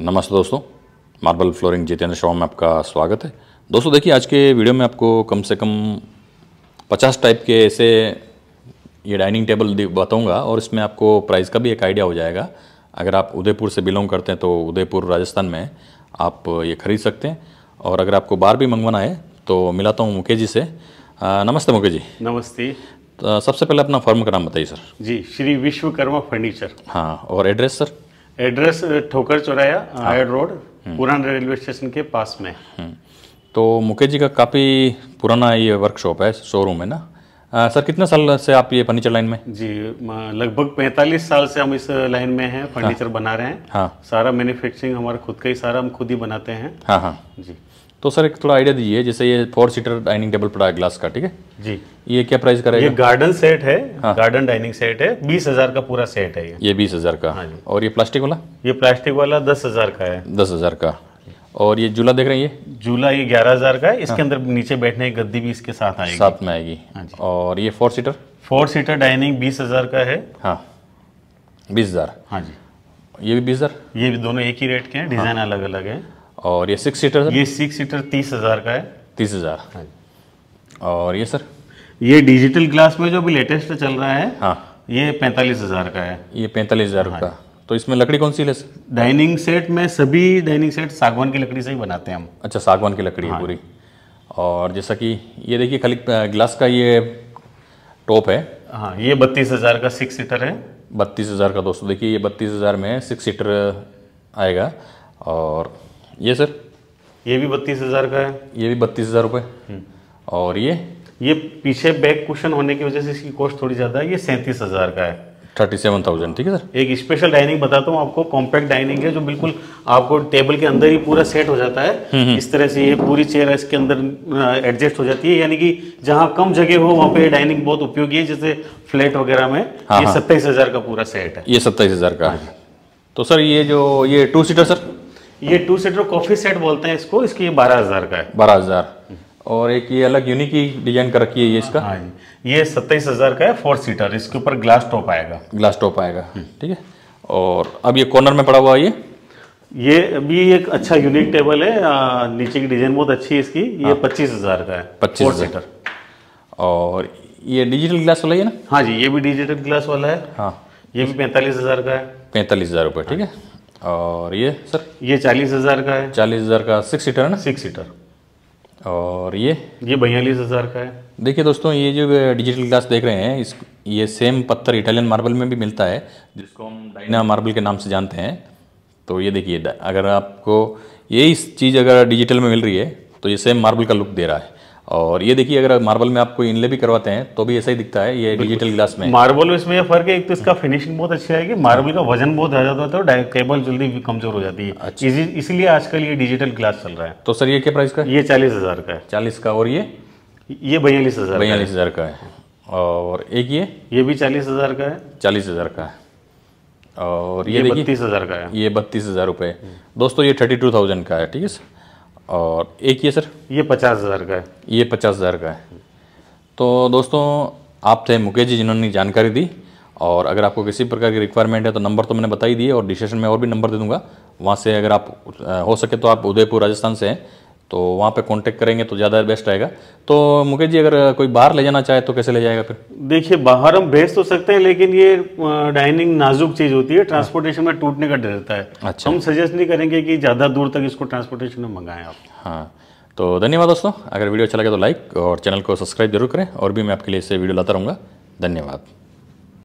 नमस्ते दोस्तों marble flooring Jitendra Shaw में आपका स्वागत है दोस्तों देखिए आज के वीडियो में आपको कम से कम 50 टाइप के ऐसे ये डाइनिंग टेबल बताऊंगा और इसमें आपको प्राइस का भी एक आइडिया हो जाएगा अगर आप उदयपुर से बिलोंग करते हैं तो उदयपुर राजस्थान में आप ये खरीद सकते हैं और अगर आपको बाहर भी मंगवाना है तो मिलाता हूँ मुकेश जी से नमस्ते मुकेश जी नमस्ते तो सबसे पहले अपना फर्म का नाम बताइए सर जी श्री विश्वकर्मा फर्नीचर हाँ और एड्रेस सर एड्रेस ठोकर चौराया हाँ। हायर रोड हम्म। पुराना रेलवे स्टेशन के पास में हम्म। तो मुकेश जी का काफ़ी पुराना ये वर्कशॉप है शोरूम है ना आ, सर कितने साल से आप ये फर्नीचर लाइन में जी लगभग 45 साल से हम इस लाइन में हैं फर्नीचर हाँ, बना रहे हैं हाँ, सारा मैन्युफैक्चरिंग हमारा खुद का ही सारा हम खुद ही बनाते हैं हाँ हाँ जी तो सर एक थोड़ा आइडिया दीजिए जैसे ये फोर सीटर डाइनिंग टेबल पड़ा है ग्लास का ठीक है जी ये क्या प्राइस करेगा ये गार्डन सेट है हाँ। गार्डन डाइनिंग सेट है बीस हजार का पूरा सेट है ये बीस हजार का हाँ और ये प्लास्टिक वाला ये प्लास्टिक वाला दस हजार का है दस हजार का और ये झूला देख रहे हैं ये झूला ये ग्यारह हजार का है इसके हाँ। अंदर नीचे बैठने की गद्दी भी इसके साथ आएगी साथ में आएगी हाँ और ये four seater four seater dining बीस हजार का है हाँ बीस हजार हाँ जी ये भी बीस हजार ये भी दोनों एक ही रेट के हैं डिजाइन हाँ। अलग अलग है और ये सिक्स सीटर ये सिक्स सीटर तीस हज़ार का है तीस हज़ार हाँ और ये सर ये डिजिटल ग्लास में जो अभी लेटेस्ट चल रहा है हाँ ये पैंतालीस हज़ार का है ये पैंतालीस हज़ार हाँ। का तो इसमें लकड़ी कौन सी है सर डाइनिंग सेट में सभी डाइनिंग सेट सागवान की लकड़ी से ही बनाते हैं हम अच्छा सागवान की लकड़ी है हाँ। पूरी और जैसा कि ये देखिए खाली ग्लास का ये टॉप है हाँ ये बत्तीस हज़ार का सिक्स सीटर है बत्तीस हज़ार का दोस्तों देखिए ये बत्तीस हज़ार में सिक्स सीटर आएगा और ये सर ये भी बत्तीस हज़ार का है ये भी बत्तीस हज़ार रुपये हम्म। और ये ये पीछे बैक कुशन होने की वजह से इसकी कॉस्ट थोड़ी ज़्यादा है ये सैंतीस हज़ार का है थर्टी सेवन थाउजेंड ठीक है सर एक स्पेशल डाइनिंग बताता हूँ आपको कॉम्पैक्ट डाइनिंग है जो बिल्कुल आपको टेबल के अंदर ही पूरा सेट हो जाता है हम्म, हम्म। इस तरह से ये पूरी चेयर इसके अंदर एडजस्ट हो जाती है यानी कि जहाँ कम जगह हो वहाँ पे डाइनिंग बहुत उपयोगी है जैसे फ्लैट वगैरह में हाँ, ये हाँ। सत्ताईस हजार का पूरा सेट है ये सत्ताईस हजार का है हाँ तो सर ये जो ये टू सीटर सर ये टू सीटर कॉफी सेट बोलते हैं इसको इसकी बारह हजार का है बारह हजार और एक ये अलग यूनिक ही डिजाइन कर रखी है ये इसका हाँ जी ये सत्ताईस हजार का है फोर सीटर इसके ऊपर ग्लास टॉप आएगा ग्लास टॉप आएगा हम्म। ठीक है और अब ये कॉर्नर में पड़ा हुआ है ये ये अभी एक अच्छा यूनिक टेबल है आ, नीचे की डिजाइन बहुत अच्छी है इसकी ये हाँ। पच्चीस हजार का है पच्चीस सीटर और ये डिजिटल ग्लास वाला है ना हाँ जी ये भी डिजिटल ग्लास वाला है हाँ ये भी पैंतालीस हजार का है पैंतालीस हजार रुपये ठीक है और ये सर ये चालीस हज़ार का है चालीस हज़ार का सिक्स सीटर है ना सिक्स सीटर और ये ये बयालीस हज़ार का है देखिए दोस्तों ये जो डिजिटल ग्लास देख रहे हैं इस ये सेम पत्थर इटालियन मार्बल में भी मिलता है जिसको हम डाइना मार्बल के नाम से जानते हैं तो ये देखिए अगर आपको यही चीज़ अगर डिजिटल में मिल रही है तो ये सेम मार्बल का लुक दे रहा है और ये देखिए अगर मार्बल में आपको इनले भी करवाते हैं तो भी ऐसा ही दिखता है ये डिजिटल ग्लास में मार्बल में इसमें यह फर्क है एक तो इसका फिनिशिंग बहुत अच्छी आएगी मार्बल का वजन बहुत आ जाता है तो टेबल जल्दी कमजोर हो जाती है अच्छा। इसीलिए आजकल ये डिजिटल ग्लास चल रहा है तो सर ये क्या प्राइस का ये चालीस हजार का है चालीस का और ये ये बयालीस हजार बयालीस हजार का है और एक ये ये भी चालीस हजार का है चालीस हजार का है और ये बत्तीस हजार का है ये बत्तीस हजार रुपये दोस्तों ये थर्टी टू थाउजेंड का है ठीक है सर और एक ये सर ये पचास हज़ार का है ये पचास हज़ार का है तो दोस्तों आप थे मुकेश जी जिन्होंने जानकारी दी और अगर आपको किसी प्रकार की रिक्वायरमेंट है तो नंबर तो मैंने बता ही दिए और डिस्क्रिप्शन में और भी नंबर दे दूंगा वहाँ से अगर आप हो सके तो आप उदयपुर राजस्थान से हैं तो वहाँ पे कांटेक्ट करेंगे तो ज़्यादा बेस्ट रहेगा तो मुकेश जी अगर कोई बाहर ले जाना चाहे तो कैसे ले जाएगा फिर देखिए बाहर हम भेज तो सकते हैं लेकिन ये डाइनिंग नाजुक चीज़ होती है ट्रांसपोर्टेशन में टूटने का डर रहता है अच्छा हम सजेस्ट नहीं करेंगे कि ज़्यादा दूर तक इसको ट्रांसपोर्टेशन में मंगाएं आप हाँ तो धन्यवाद दोस्तों अगर वीडियो अच्छा लगे तो लाइक और चैनल को सब्सक्राइब जरूर करें और भी मैं आपके लिए इससे वीडियो लाता रहूँगा धन्यवाद